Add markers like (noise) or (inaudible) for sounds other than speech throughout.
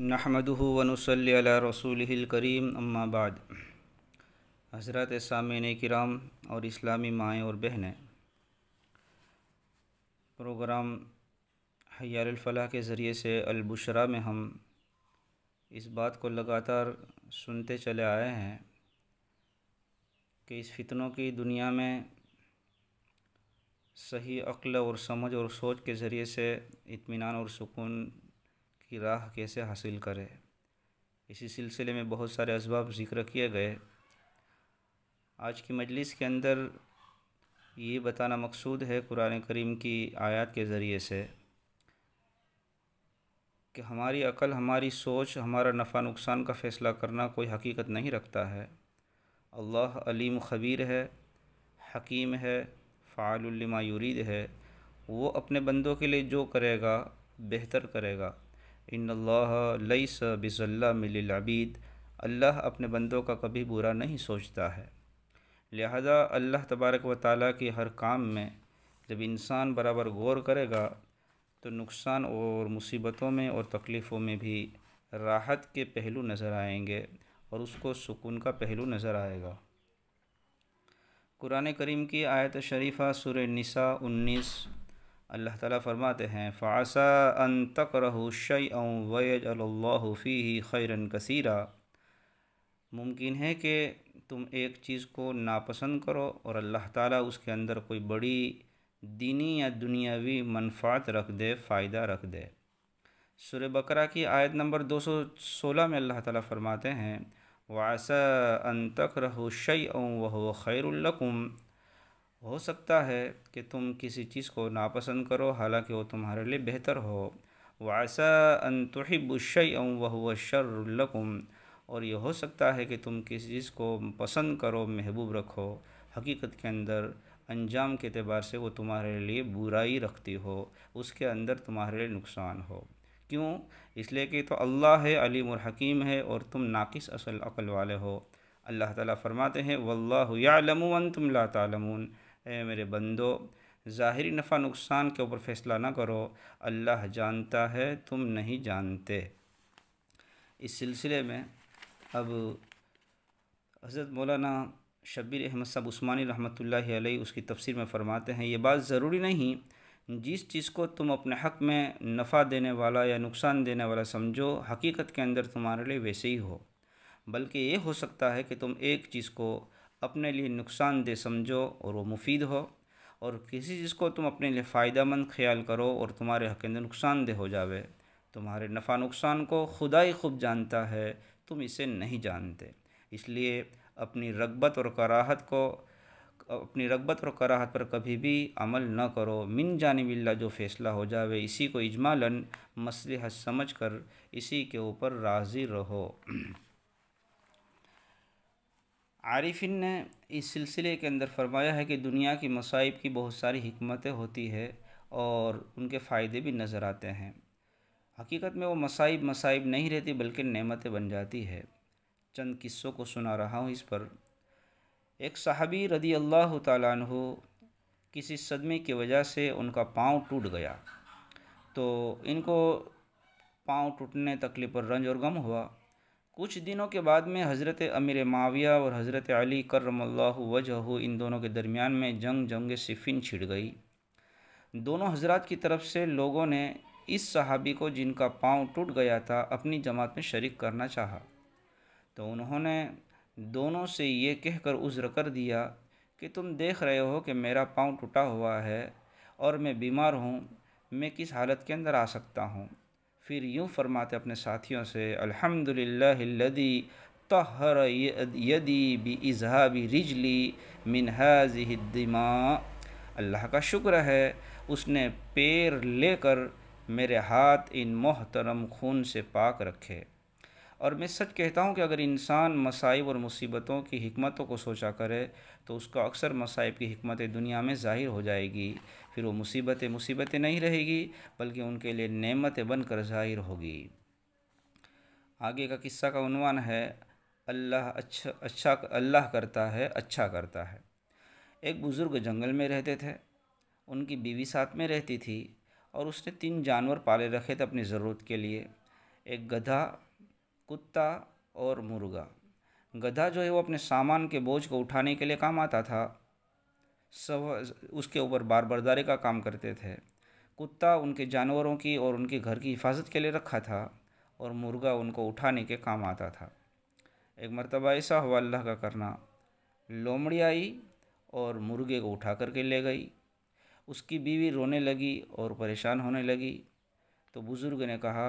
नहमदह वनसल रसूल करीम अम्माबाद हज़रत सामिन कराम और इस्लामी माएँ और बहनें प्रोग्राम हयालफलाह के ज़रिए से अलबुशरा में हम इस बात को लगातार सुनते चले आए हैं कि इस फितनों की दुनिया में सही अक्ल और समझ और सोच के ज़रिए से इत्मीनान और सुकून की राह कैसे हासिल करें इसी सिलसिले में बहुत सारे इसबाब ज़िक्र किए गए आज की मजलिस के अंदर ये बताना मकसूद है कुरान करीम की आयत के ज़रिए से कि हमारी अकल हमारी सोच हमारा नफ़ा नुकसान का फ़ैसला करना कोई हकीकत नहीं रखता है अल्लाह अलीम खबीर है हकीम है फ़ालमा यूरीद है वो अपने बंदों के लिए जो करेगा बेहतर करेगा इन लई बिसल्लाबीद अल्लाह अपने बंदों का कभी बुरा नहीं सोचता है लिहाजा अल्लाह तबारक व ताल के हर काम में जब इंसान बराबर गौर करेगा तो नुकसान और मुसीबतों में और तकलीफ़ों में भी राहत के पहलू नज़र आएंगे और उसको सुकून का पहलू नज़र आएगा कुरान करीम की आयत शरीफ़ा सुर निसा उन्नीस अल्लाह ताला फरमाते हैं फ़ासा अन तक रहो शई वयजल्लाफ़ी खैरन कसीरा मुमकिन है कि तुम एक चीज़ को नापसंद करो और अल्लाह ताला उसके अंदर कोई बड़ी दीनी या दुनियावी मनफात रख दे फ़ायदा रख दे सुर बकरा की आयत नंबर दो सौ सोलह में अल्लाह ताला फरमाते हैं वासा अन तक रहो शई वह खैरकुम हो सकता है कि तुम किसी चीज़ को नापसंद करो हालांकि वो तुम्हारे लिए बेहतर हो वैसा अन तुहिबुशई वह शर्रकुम और यह हो सकता है कि तुम किसी चीज़ को पसंद करो महबूब रखो हकीकत के अंदर अंजाम के अतबार से वो तुम्हारे लिए बुराई रखती हो उसके अंदर तुम्हारे लिए नुकसान हो क्यों इसलिए कि तो अल्लाह है अलीम और हकीम है और तुम नाकिस असल अकल वाले हो अल्लाह ताला फरमाते हैं वल्लाम तुम ला तालमून ए मेरे बंदो ज़ाहरी नफ़ा नुकसान के ऊपर फैसला ना करो अल्लाह जानता है तुम नहीं जानते इस सिलसिले में अब हज़रत मौलाना शबीर अहमद साहब उस्मानी रहमतुल्लाह लाई उसकी तफसीर में फ़रमाते हैं ये बात ज़रूरी नहीं जिस चीज़ को तुम अपने हक़ में नफ़ा देने वाला या नुकसान देने वाला समझो हकीकत के अंदर तुम्हारे लिए वैसे ही हो बल्कि ये हो सकता है कि तुम एक चीज़ को अपने लिए नुकसानदेह समझो और वो मुफीद हो और किसी चीज़ को तुम अपने लिए फ़ायदा मंद ख्याल करो और तुम्हारे हक अंदर नुकसानदेह हो जावे तुम्हारे नफ़ा नुकसान को खुदा ही खूब जानता है तुम इसे नहीं जानते इसलिए अपनी रगबत और कराहत को अपनी रगबत और कराहत पर कभी भी अमल न करो मिन जानबिल्ला जो फ़ैसला हो जावे इसी को इजमालन मसलहत समझ कर इसी के ऊपर राज़ी रहो (clears throat) आरिफिन ने इस सिलसिले के अंदर फरमाया है कि दुनिया की मसाइब की बहुत सारी हमतें होती है और उनके फ़ायदे भी नज़र आते हैं हकीकत में वो मसाइब मसाइब नहीं रहती बल्कि नमतें बन जाती है चंद किस्सों को सुना रहा हूँ इस पर एक साहबी रदी अल्लाह तु किसी सदमे की वजह से उनका पाँव टूट गया तो इनको पाँव टूटने तकलीफ पर रंज और गम हुआ कुछ दिनों के बाद में हज़रत अमीर माविया और हज़रत अली करमल्ला वजह इन दोनों के दरमियान में जंग जंग सिफिन छिड़ गई दोनों हजरत की तरफ से लोगों ने इस सहाबी को जिनका पांव टूट गया था अपनी जमात में शरीक करना चाहा तो उन्होंने दोनों से ये कहकर उज़्र कर दिया कि तुम देख रहे हो कि मेरा पांव टूटा हुआ है और मैं बीमार हूँ मैं किस हालत के अंदर आ सकता हूँ फिर यूँ फरमाते अपने साथियों से अल्हम्दुलिल्लाहिल्लज़ी तहर यदी बी भी रिजली मिनहाजिदिमा अल्लाह का शुक्र है उसने पैर लेकर मेरे हाथ इन मोहतरम खून से पाक रखे और मैं सच कहता हूँ कि अगर इंसान मसाइब और मुसीबतों की हमतों को सोचा करे तो उसका अक्सर मसाइब की हमतें दुनिया में ज़ाहिर हो जाएगी फिर वो मुसीबतें मुसीबतें नहीं रहेगी बल्कि उनके लिए नेमतें बनकर ज़ाहिर होगी आगे का किस्सा का उनवान है अल्लाह अच्छा अच्छा अल्लाह करता है अच्छा करता है एक बुज़ुर्ग जंगल में रहते थे उनकी बीवी साथ में रहती थी और उसने तीन जानवर पाले रखे थे अपनी ज़रूरत के लिए एक गधा कुत्ता और मुर्गा गधा जो है वो अपने सामान के बोझ को उठाने के लिए काम आता था सब उसके ऊपर बार बर्दारे का काम करते थे कुत्ता उनके जानवरों की और उनके घर की हिफाजत के लिए रखा था और मुर्गा उनको उठाने के काम आता था एक मरतबा ऐसा हुआ अल्लाह का करना लोमड़ी आई और मुर्गे को उठा करके ले गई उसकी बीवी रोने लगी और परेशान होने लगी तो बुज़ुर्ग ने कहा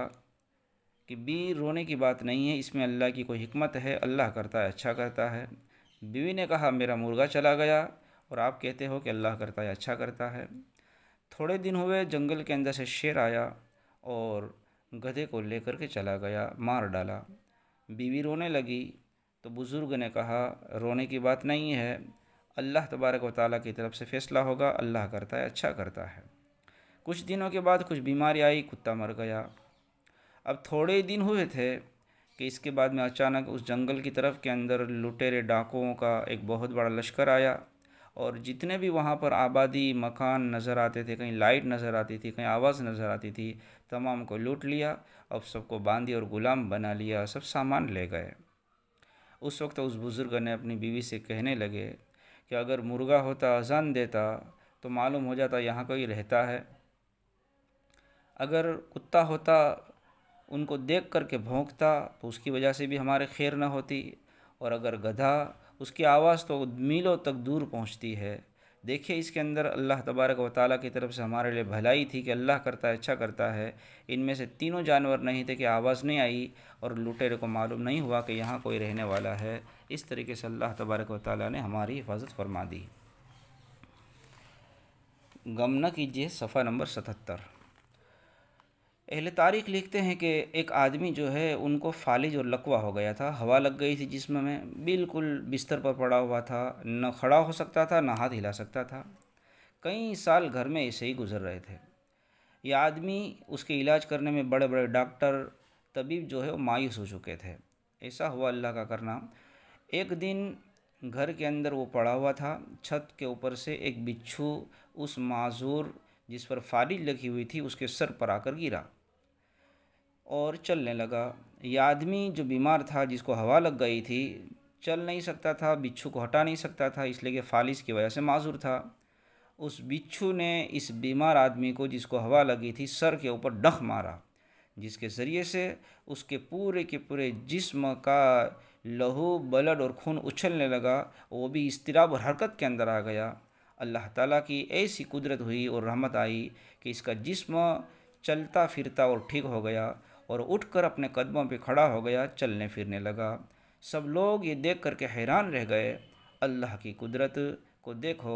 कि बी रोने की बात नहीं है इसमें अल्लाह की कोई हमत है अल्लाह करता है अच्छा करता है बीवी ने कहा मेरा मुर्गा चला गया और आप कहते हो कि अल्लाह करता है अच्छा करता है थोड़े दिन हुए जंगल के अंदर से शेर आया और गधे को लेकर के चला गया मार डाला बीवी रोने लगी तो बुज़ुर्ग ने कहा रोने की बात नहीं है अल्लाह तबारक व ताली की तरफ से फ़ैसला होगा अल्लाह करता है अच्छा करता है कुछ दिनों के बाद कुछ बीमारी आई कुत्ता मर गया अब थोड़े दिन हुए थे कि इसके बाद में अचानक उस जंगल की तरफ के अंदर लुटेरे डाकुओं का एक बहुत बड़ा लश्कर आया और जितने भी वहाँ पर आबादी मकान नज़र आते थे कहीं लाइट नज़र आती थी कहीं आवाज़ नज़र आती थी तमाम को लूट लिया अब सबको बांधी और ग़ुलाम बना लिया सब सामान ले गए उस वक्त उस बुज़ुर्ग ने अपनी बीवी से कहने लगे कि अगर मुर्गा होता अजान देता तो मालूम हो जाता यहाँ कोई रहता है अगर कुत्ता होता उनको देख कर के तो उसकी वजह से भी हमारे खैर न होती और अगर गधा उसकी आवाज़ तो मीलों तक दूर पहुंचती है देखिए इसके अंदर अल्लाह तबारक व ताली की तरफ से हमारे लिए भलाई थी कि अल्लाह करता है अच्छा करता है इनमें से तीनों जानवर नहीं थे कि आवाज़ नहीं आई और लुटेरे को मालूम नहीं हुआ कि यहाँ कोई रहने वाला है इस तरीके से अल्लाह तबारक व ने हमारी हिफाजत फरमा दी गम न कीजिए सफ़ा नंबर सतहत्तर अहल तारीख लिखते हैं कि एक आदमी जो है उनको फालिज और लकवा हो गया था हवा लग गई थी जिसम में बिल्कुल बिस्तर पर पड़ा हुआ था न खड़ा हो सकता था न हाथ हिला सकता था कई साल घर में ऐसे ही गुजर रहे थे यह आदमी उसके इलाज करने में बड़े बड़े डॉक्टर तबीब जो है वो मायूस हो चुके थे ऐसा हुआ अल्लाह का करना एक दिन घर के अंदर वो पड़ा हुआ था छत के ऊपर से एक बिच्छू उस माजूर जिस पर फारिज लगी हुई थी उसके सर पर आकर गिरा और चलने लगा यह आदमी जो बीमार था जिसको हवा लग गई थी चल नहीं सकता था बिच्छू को हटा नहीं सकता था इसलिए कि फालिस की वजह से माजूर था उस बिच्छू ने इस बीमार आदमी को जिसको हवा लगी थी सर के ऊपर डख मारा जिसके ज़रिए से उसके पूरे के पूरे जिस्म का लहू ब्लड और खून उछलने लगा वो भी इसतराब और हरकत के अंदर आ गया अल्लाह ताला की ऐसी कुदरत हुई और रहमत आई कि इसका जिस्म चलता फिरता और ठीक हो गया और उठकर अपने कदमों पर खड़ा हो गया चलने फिरने लगा सब लोग ये देख कर के हैरान रह गए अल्लाह की कुदरत को देखो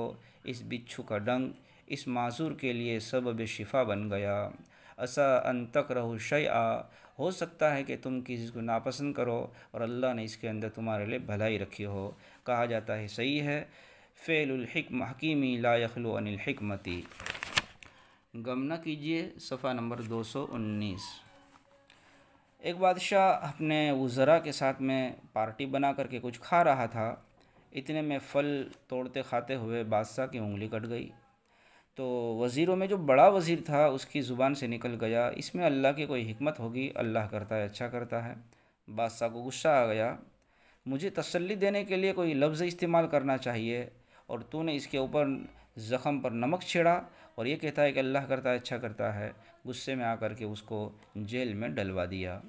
इस बिच्छू का डंग इस मासूर के लिए सबब शिफा बन गया असा अन तक रहो आ हो सकता है कि तुम किसी को नापसंद करो और अल्लाह ने इसके अंदर तुम्हारे लिए भलाई रखी हो कहा जाता है सही है फ़ेलहकम हकीमी लाखलो हकमती गम न कीजिए सफ़ा नंबर दो सौ उन्नीस एक बादशाह अपने वज़रा के साथ में पार्टी बना करके कुछ खा रहा था इतने में फल तोड़ते खाते हुए बादशाह की उंगली कट गई तो वज़ीरों में जो बड़ा वज़ीर था उसकी ज़ुबान से निकल गया इसमें अल्लाह की कोई हिकमत होगी अल्लाह करता है अच्छा करता है बादशाह को गुस्सा आ गया मुझे तसल्ली देने के लिए कोई लफ्ज़ इस्तेमाल करना चाहिए और तूने इसके ऊपर ज़ख़म पर नमक छिड़ा और ये कहता है कि अल्लाह करता है अच्छा करता है गुस्से में आकर के उसको जेल में डलवा दिया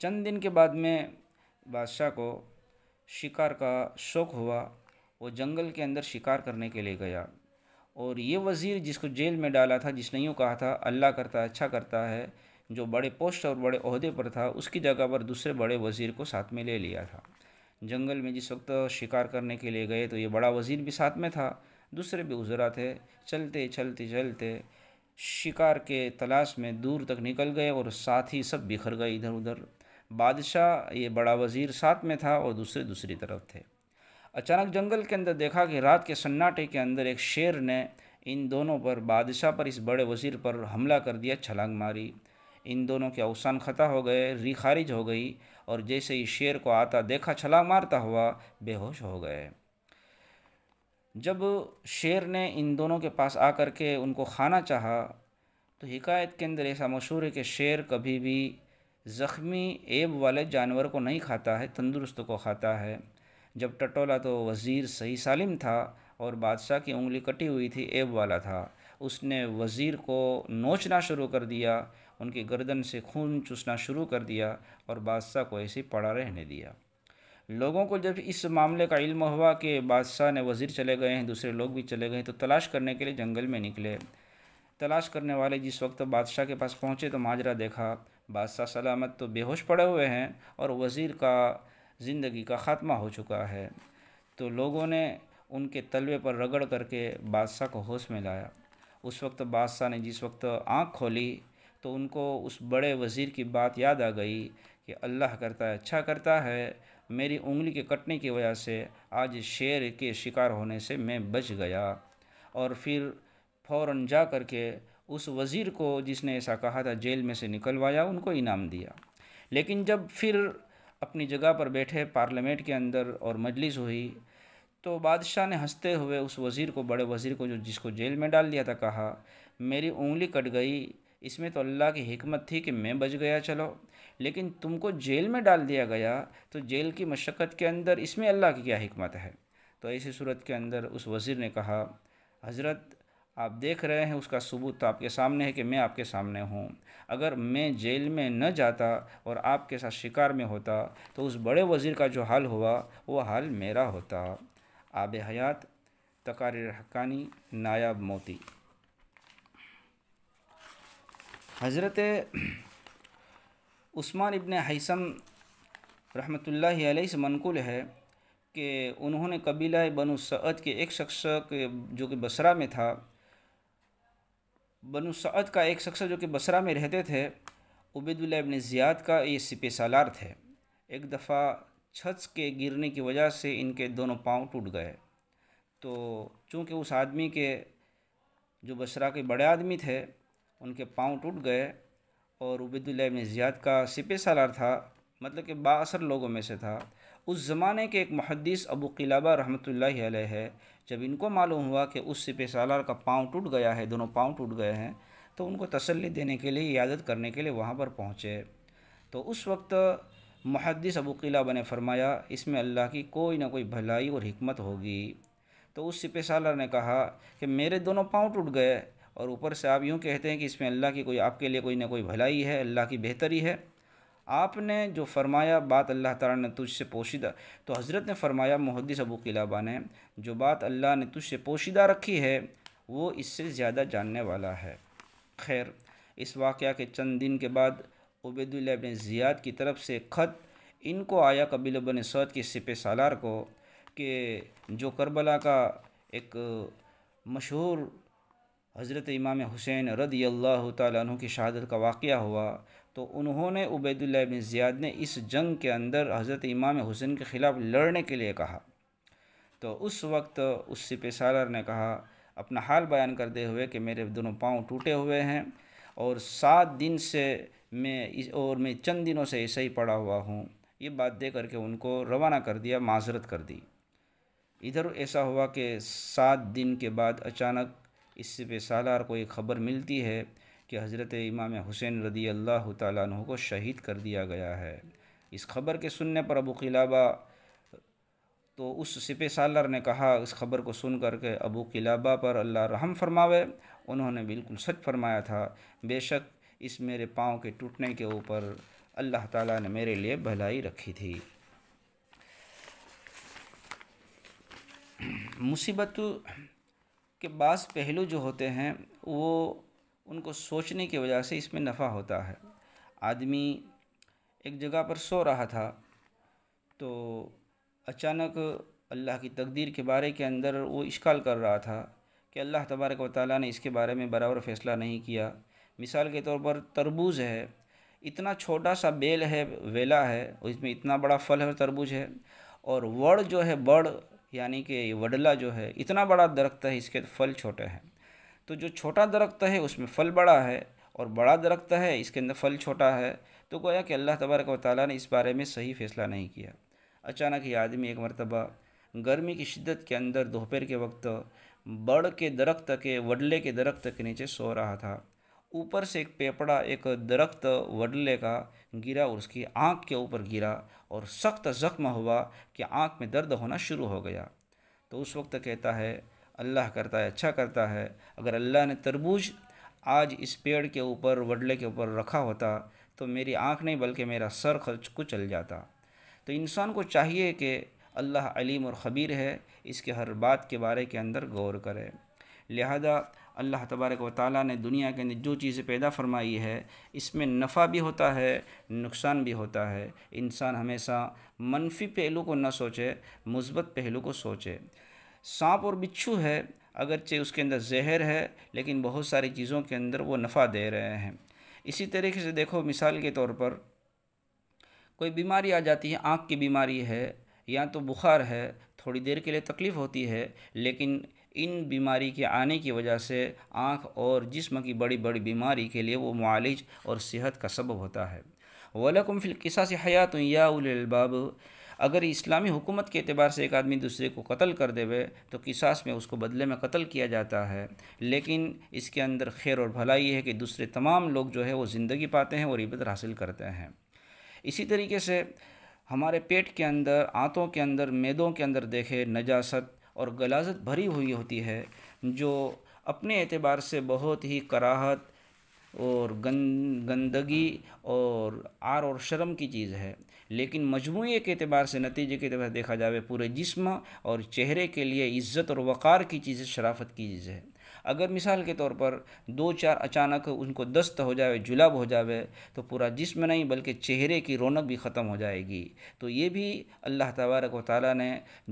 चंद दिन के बाद में बादशाह को शिकार का शौक़ हुआ वो जंगल के अंदर शिकार करने के लिए गया और ये वज़ीर जिसको जेल में डाला था जिसने यूँ कहा था अल्लाह करता अच्छा करता है जो बड़े पोस्ट और बड़े अहदे पर था उसकी जगह पर दूसरे बड़े वज़ीर को साथ में ले लिया था जंगल में जिस वक्त शिकार करने के लिए गए तो ये बड़ा वज़ीर भी साथ में था दूसरे भी उजरा थे चलते चलते चलते शिकार के तलाश में दूर तक निकल गए और साथ ही सब बिखर गए इधर उधर बादशाह ये बड़ा वज़ीर साथ में था और दूसरे दूसरी तरफ थे अचानक जंगल के अंदर देखा कि रात के सन्नाटे के अंदर एक शेर ने इन दोनों पर बादशाह पर इस बड़े वज़ीर पर हमला कर दिया छलांग मारी इन दोनों के अवसान ख़ता हो गए री खारिज हो गई और जैसे ही शेर को आता देखा छलांग मारता हुआ बेहोश हो गए जब शेर ने इन दोनों के पास आकर के उनको खाना चाहा तो हिकायत के अंदर ऐसा मशहूर है कि शेर कभी भी ज़ख्मी एब वाले जानवर को नहीं खाता है तंदुरुस्त को खाता है जब टटोला तो वज़ीर सही सालिम था और बादशाह की उंगली कटी हुई थी एब वाला था उसने वज़ीर को नोचना शुरू कर दिया उनकी गर्दन से खून चूसना शुरू कर दिया और बादशाह को ऐसे पड़ा रहने दिया लोगों को जब इस मामले का इल्म हुआ कि बादशाह ने वज़ीर चले गए हैं दूसरे लोग भी चले गए तो तलाश करने के लिए जंगल में निकले तलाश करने वाले जिस वक्त बादशाह के पास पहुँचे तो माजरा देखा बादशाह सलामत तो बेहोश पड़े हुए हैं और वज़ीर का ज़िंदगी का ख़ात्मा हो चुका है तो लोगों ने उनके तलवे पर रगड़ करके बादशाह को होश में लाया उस वक्त बादशाह ने जिस वक्त आँख खोली तो उनको उस बड़े वज़ीर की बात याद आ गई कि अल्लाह करता है अच्छा करता है मेरी उंगली के कटने की वजह से आज शेर के शिकार होने से मैं बच गया और फिर फ़ौर जा करके उस वज़ीर को जिसने ऐसा कहा था जेल में से निकलवाया उनको इनाम दिया लेकिन जब फिर अपनी जगह पर बैठे पार्लियामेंट के अंदर और मजलिस हुई तो बादशाह ने हंसते हुए उस वज़ीर को बड़े वज़ीर को जो जिसको जेल में डाल दिया था कहा मेरी उंगली कट गई इसमें तो अल्लाह की हिकमत थी कि मैं बच गया चलो लेकिन तुमको जेल में डाल दिया गया तो जेल की मशक्क़त के अंदर इसमें अल्लाह की क्या हिकमत है तो ऐसी सूरत के अंदर उस वज़ीर ने कहा हज़रत आप देख रहे हैं उसका सबूत तो आपके सामने है कि मैं आपके सामने हूँ अगर मैं जेल में न जाता और आपके साथ शिकार में होता तो उस बड़े वज़ीर का जो हाल हुआ वो हाल मेरा होता आब हयात तकार हकानी नायाब मोती हज़रत उस्मान इब्ने हईसम रहमतुल्लाही अलैहि से मनकुल है कि उन्होंने कबीला बनु सअद के एक शख्स के जो कि बसरा में था बनु सद का एक शख्स जो कि बसरा में रहते थे उबैदुल्ला इबन ज़ियाद का ये सिपे सालार थे एक दफ़ा छत के गिरने की वजह से इनके दोनों पाँव टूट गए तो चूँकि उस आदमी के जो बसरा के बड़े आदमी थे उनके पाँव टूट गए और उबैदुल्ला इबन ज़ियाद का सिपे सालार था मतलब कि बासर लोगों में से था उस ज़माने के एक मुहदस अबू किलाबा रहमत है जब इनको मालूम हुआ कि उस सिपे सालार का पाँव टूट गया है दोनों पाँव टूट गए हैं तो उनको तसल्ली देने के लिए यादत करने के लिए वहाँ पर पहुँचे तो उस वक्त मुहदस अबू किलाबा ने फरमाया इसमें अल्लाह की कोई ना कोई भलाई और हमत होगी तो उस सिपे सालार ने कहा कि मेरे दोनों पाँव टूट गए और ऊपर से आप यूँ कहते हैं कि इसमें अल्लाह की कोई आपके लिए कोई ना कोई भलाई है अल्लाह की बेहतरी है आपने जो फरमाया बात अल्लाह ताला ने तुझसे पोशीदा तो हज़रत ने फरमाया मुहदस अबू किलाबा ने जो बात अल्लाह ने तुझसे पोशीदा रखी है वो इससे ज़्यादा जानने वाला है खैर इस वाक़ के चंद दिन के बाद उबैदुल्ला बिन ज़ियाद की तरफ से ख़त इनको आया कबील बन सौद के सिप सालार को कि जो करबला का एक मशहूर हज़रत इमाम हुसैन रदी अल्लाह तु की शहादत का वाक़ हुआ तो उन्होंने उबैदुल्ला बिन ज़ियाद ने इस जंग के अंदर हज़रत इमाम हुसैन के ख़िलाफ़ लड़ने के लिए कहा तो उस वक्त उस सिपे ने कहा अपना हाल बयान करते हुए कि मेरे दोनों पाँव टूटे हुए हैं और सात दिन से मैं इस और मैं चंद दिनों से ऐसे ही पड़ा हुआ हूँ ये बात दे करके उनको रवाना कर दिया माजरत कर दी इधर ऐसा हुआ कि सात दिन के बाद अचानक इससे पे सालार को एक ख़बर मिलती है कि हज़रत इमाम हुसैन रदी अल्लाह तु को शहीद कर दिया गया है इस खबर के सुनने पर अबू किलाबा तो उस सिपे सालार ने कहा इस खबर को सुन कर के अबू किलाबा पर अल्लाह रहम फरमावे उन्होंने बिल्कुल सच फरमाया था बेशक इस मेरे पाँव के टूटने के ऊपर अल्लाह ताला ने मेरे लिए भलाई रखी थी मुसीबत के बास पहलू जो होते हैं वो उनको सोचने की वजह से इसमें नफ़ा होता है आदमी एक जगह पर सो रहा था तो अचानक अल्लाह की तकदीर के बारे के अंदर वो इश्काल कर रहा था कि अल्लाह तबारक व ताली ने इसके बारे में बराबर फ़ैसला नहीं किया मिसाल के तौर पर तरबूज है इतना छोटा सा बेल है वेला है और इसमें इतना बड़ा फल है तरबूज है और वड़ जो है बड़ यानी कि वडला जो है इतना बड़ा दरख्त है इसके फल छोटे हैं तो जो छोटा दरख्त है उसमें फल बड़ा है और बड़ा दरख्त है इसके अंदर फल छोटा है तो गोया कि अल्लाह तबारक वाली ने इस बारे में सही फैसला नहीं किया अचानक ही आदमी एक मरतबा गर्मी की शिद्दत के अंदर दोपहर के वक्त बड़ के दरख्त के वडले के दरख्त के नीचे सो रहा था ऊपर से एक पेपड़ा एक दरख्त वडले का गिरा और उसकी आँख के ऊपर गिरा और सख्त ज़ख्म हुआ कि आँख में दर्द होना शुरू हो गया तो उस वक्त कहता है अल्लाह करता है अच्छा करता है अगर अल्लाह ने तरबूज आज इस पेड़ के ऊपर वडले के ऊपर रखा होता तो मेरी आँख नहीं बल्कि मेरा सर खर्च को चल जाता तो इंसान को चाहिए कि अल्लाह अलीम और ख़बीर है इसके हर बात के बारे के अंदर गौर करे लिहाजा अल्लाह तबारक व ताली ने दुनिया के अंदर जो चीज़ें पैदा फरमाई है इसमें नफ़ा भी होता है नुकसान भी होता है इंसान हमेशा मनफी पहलू को ना सोचे मुस्बत पहलू को सोचे सांप और बिच्छू है अगरचे उसके अंदर जहर है लेकिन बहुत सारी चीज़ों के अंदर वो नफ़ा दे रहे हैं इसी तरीके से देखो मिसाल के तौर पर कोई बीमारी आ जाती है आँख की बीमारी है या तो बुखार है थोड़ी देर के लिए तकलीफ़ होती है लेकिन इन बीमारी के आने की वजह से आँख और जिस्म की बड़ी बड़ी बीमारी के लिए वो मालिज और सेहत का सबब होता है वलकुम फ़िलकिसा से हयात या उलबाब अगर इस्लामी हुकूमत के अतबार से एक आदमी दूसरे को कत्ल कर देवे तो किसास में उसको बदले में कत्ल किया जाता है लेकिन इसके अंदर खैर और भलाई है कि दूसरे तमाम लोग जो है वो ज़िंदगी पाते हैं और इबत हासिल करते हैं इसी तरीके से हमारे पेट के अंदर आंतों के अंदर मैदों के अंदर देखे नजासत और गलाजत भरी हुई होती है जो अपने एतबार से बहुत ही कराहत और गंदगी और आर और शर्म की चीज़ है लेकिन मजमू के अतबार से नतीजे के अतबार देखा जावे पूरे जिस्म और चेहरे के लिए इज़्ज़त और वक़ार की चीज़ शराफत की चीज़ है अगर मिसाल के तौर पर दो चार अचानक उनको दस्त हो जाए जुलाब हो जाए तो पूरा जिसम नहीं बल्कि चेहरे की रौनक भी ख़त्म हो जाएगी तो ये भी अल्लाह तबारक व ताली ने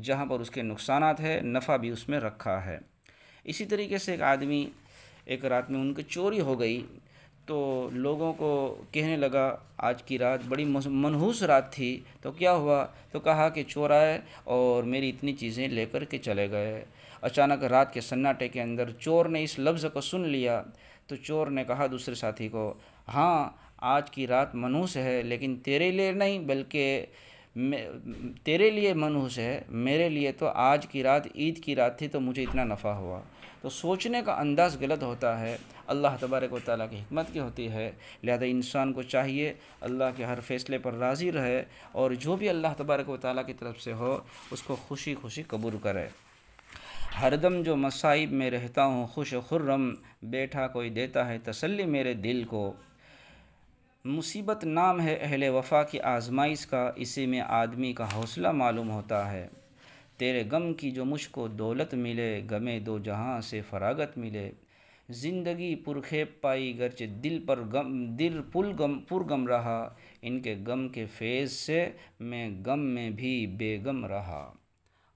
जहाँ पर उसके नुकसान है नफ़ा भी उसमें रखा है इसी तरीके से एक आदमी एक रात में उनकी चोरी हो गई तो लोगों को कहने लगा आज की रात बड़ी मनहूस रात थी तो क्या हुआ तो कहा कि चोर आए और मेरी इतनी चीज़ें लेकर के चले गए अचानक रात के सन्नाटे के अंदर चोर ने इस लफ्ज़ को सुन लिया तो चोर ने कहा दूसरे साथी को हाँ आज की रात मनहूस है लेकिन तेरे लिए नहीं बल्कि तेरे लिए मनहूस है मेरे लिए तो आज की रात ईद की रात थी तो मुझे इतना नफ़ा हुआ तो सोचने का अंदाज़ गलत होता है अल्लाह तबारक ताली की हमत की होती है लिहाजा इंसान को चाहिए अल्लाह के हर फैसले पर राज़ी रहे और जो भी अल्लाह तबारक ताली की तरफ से हो उसको खुशी खुशी कबूल करे हरदम जो मसाइब में रहता हूँ खुश खुर्रम बैठा कोई देता है तसल्ली मेरे दिल को मुसीबत नाम है अहल वफा की आजमाइश का इसी में आदमी का हौसला मालूम होता है तेरे गम की जो मुझको दौलत मिले गमे दो जहाँ से फरागत मिले ज़िंदगी पुरखेप पाई गरचे दिल पर गम दिल पुल गम गम रहा इनके गम के फेज़ से मैं गम में भी बेगम रहा